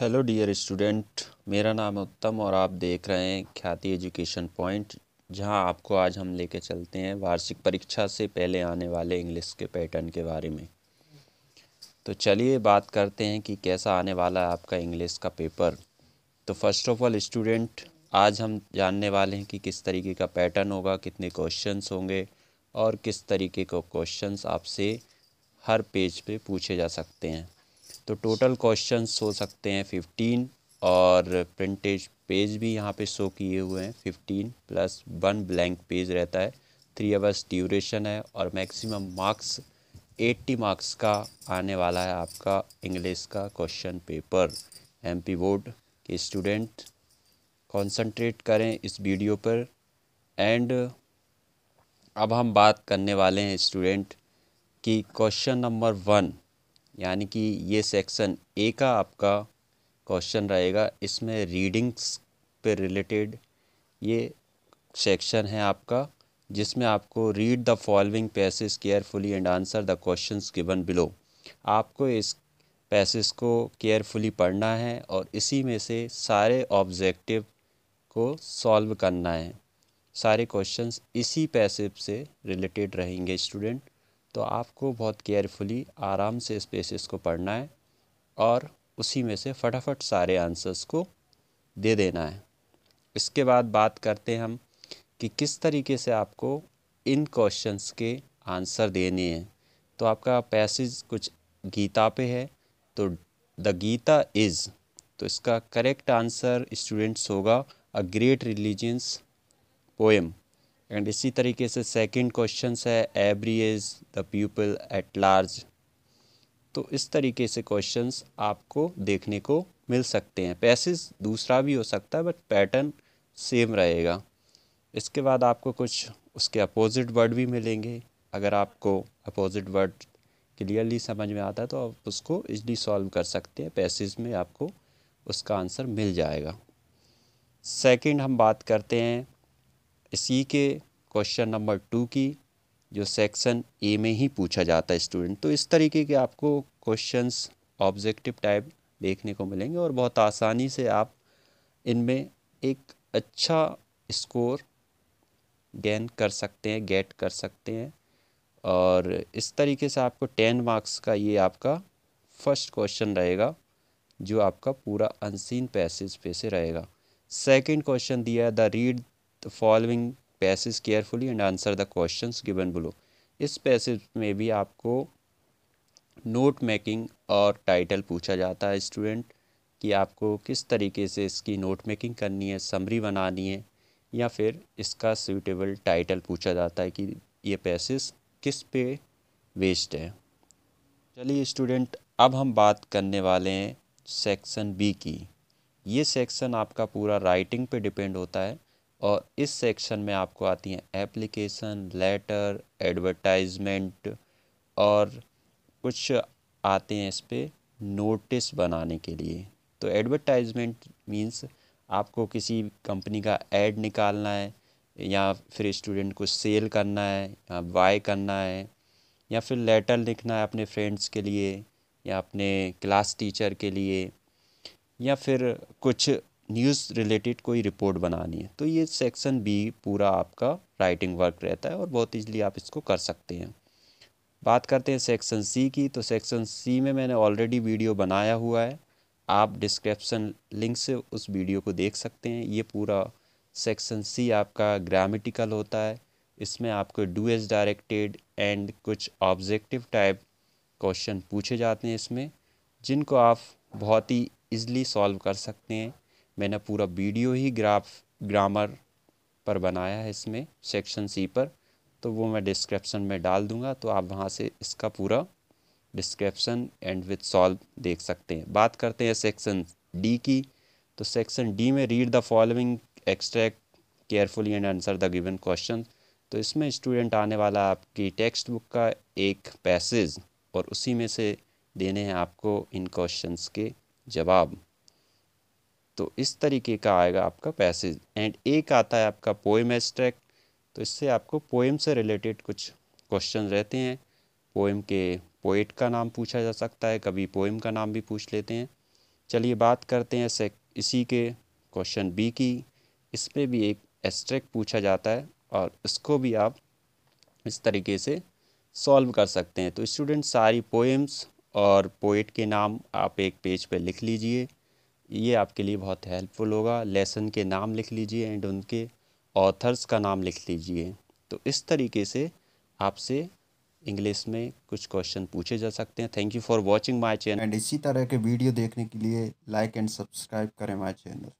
hello dear student मेरा नाम उत्तम और आप देख रहे हैं ख्याति एजुकेशन पॉइंट जहां आपको आज हम लेके चलते हैं वार्षिक परीक्षा से पहले आने वाले इंग्लिश के पैटर्न के बारे में तो चलिए बात करते हैं कि कैसा आने वाला है आपका इंग्लिश का पेपर तो फर्स्ट ऑफ ऑल स्टूडेंट आज हम जानने वाले हैं कि किस तरीके का पैटर्न होगा कितने क्वेश्चन होंगे और किस तरीके के क्वेश्चन आपसे हर पेज पर पे पूछे जा सकते हैं तो टोटल क्वेश्चन हो सकते हैं फिफ्टीन और प्रिंटेज पेज भी यहाँ पे शो किए हुए हैं fifteen plus one blank page रहता है थ्री आवर्स ड्यूरेशन है और मैक्सिमम मार्क्स एट्टी मार्क्स का आने वाला है आपका इंग्लिश का क्वेश्चन पेपर एमपी बोर्ड के स्टूडेंट कंसंट्रेट करें इस वीडियो पर एंड अब हम बात करने वाले हैं स्टूडेंट कि क्वेश्चन नंबर वन यानी कि ये सेक्शन ए का आपका क्वेश्चन रहेगा इसमें रीडिंग्स पे रिलेटेड ये सेक्शन है आपका जिसमें आपको read the following passage carefully and answer the question given below आपको इस पैसेज को केयरफुली पढ़ना है और इसी में से सारे ऑब्जेक्टिव को सॉल्व करना है सारे क्वेश्चंस इसी पैसेज से रिलेटेड रहेंगे स्टूडेंट तो आपको बहुत केयरफुली आराम से इस को पढ़ना है और उसी में से फटाफट सारे आंसर्स को दे देना है इसके बाद बात करते हैं हम कि किस तरीके से आपको इन क्वेश्चंस के आंसर देने हैं तो आपका पैसेज कुछ गीता पे है तो द गीता इज़ तो इसका करेक्ट आंसर स्टूडेंट्स होगा a great religious poem and इसी तरीके से सेकंड क्वेश्चन है every as the people at large तो इस तरीके से क्वेश्चंस आपको देखने को मिल सकते हैं पैसेज दूसरा भी हो सकता है बट पैटर्न सेम रहेगा इसके बाद आपको कुछ उसके अपोजिट वर्ड भी मिलेंगे अगर आपको अपोजिट वर्ड क्लियरली समझ में आता है तो आप उसको इजली सॉल्व कर सकते हैं पैसेज में आपको उसका आंसर मिल जाएगा सेकंड हम बात करते हैं इसी के क्वेश्चन नंबर टू की जो सेक्शन ए में ही पूछा जाता है स्टूडेंट तो इस तरीके के आपको क्वेश्चंस ऑब्जेक्टिव टाइप देखने को मिलेंगे और बहुत आसानी से आप इनमें एक अच्छा स्कोर गेन कर सकते हैं गेट कर सकते हैं और इस तरीके से आपको टेन मार्क्स का ये आपका फर्स्ट क्वेश्चन रहेगा जो आपका पूरा अनसीन पैसेज पे से रहेगा सेकंड क्वेश्चन दिया है the read the following passage carefully and answer the question given below इस पैसेज में भी आपको नोट मेकिंग और टाइटल पूछा जाता है स्टूडेंट कि आपको किस तरीके से इसकी नोट मेकिंग करनी है समरी बनानी है या फिर इसका सूटेबल टाइटल पूछा जाता है कि ये पैसेज किस पे वेस्ट है चलिए स्टूडेंट अब हम बात करने वाले हैं सेक्शन बी की ये सेक्शन आपका पूरा राइटिंग पे डिपेंड होता है और इस सेक्शन में आपको आती हैं एप्लीकेशन लेटर एडवर्टाइजमेंट और कुछ आते हैं इस पर नोटिस बनाने के लिए तो एडवर्टाइजमेंट मीन्स आपको किसी कंपनी का एड निकालना है या फिर स्टूडेंट को सेल करना है या बाय करना है या फिर लेटर लिखना है अपने फ्रेंड्स के लिए या अपने क्लास टीचर के लिए या फिर कुछ न्यूज़ रिलेटेड कोई रिपोर्ट बनानी है तो ये सेक्शन बी पूरा आपका राइटिंग वर्क रहता है और बहुत ईजिली आप इसको कर सकते हैं बात करते हैं सेक्शन सी की तो सेक्शन सी में मैंने ऑलरेडी वीडियो बनाया हुआ है आप डिस्क्रिप्शन लिंक से उस वीडियो को देख सकते हैं ये पूरा सेक्शन सी आपका ग्रामेटिकल होता है इसमें आपको डू एज डायरेक्टेड एंड कुछ ऑब्जेक्टिव टाइप क्वेश्चन पूछे जाते हैं इसमें जिनको आप बहुत ही ईजली सॉल्व कर सकते हैं मैंने पूरा वीडियो ही ग्राफ ग्रामर पर बनाया है इसमें सेक्शन सी पर तो वो मैं डिस्क्रिप्शन में डाल दूंगा तो आप वहाँ से इसका पूरा डिस्क्रिप्शन एंड विथ सॉल्व देख सकते हैं बात करते हैं सेक्शन डी की तो सेक्शन डी में read the following extract carefully and answer the given question तो इसमें स्टूडेंट आने वाला आपकी टेक्स्ट बुक का एक पैसेज और उसी में से देने हैं आपको इन क्वेश्चंस के जवाब तो इस तरीके का आएगा आपका पैसेज एंड एक आता है आपका पोएम एस्ट्रैक्ट तो इससे आपको पोएम से रिलेटेड कुछ क्वेश्चन रहते हैं पोएम के पोइट का नाम पूछा जा सकता है कभी पोएम का नाम भी पूछ लेते हैं चलिए बात करते हैं इसी के क्वेश्चन बी की इस पर भी एक एस्ट्रैक्ट पूछा जाता है और इसको भी आप इस तरीके से सॉल्व कर सकते हैं तो स्टूडेंट सारी पोएम्स और पोइट के नाम आप एक पेज पे लिख लीजिए ये आपके लिए बहुत हेल्पफुल होगा लेसन के नाम लिख लीजिए एंड उनके ऑथर्स का नाम लिख लीजिए तो इस तरीके से आपसे इंग्लिश में कुछ क्वेश्चन पूछे जा सकते हैं thank you for watching my channel and इसी तरह के वीडियो देखने के लिए लाइक एंड सब्सक्राइब करें माई चैनल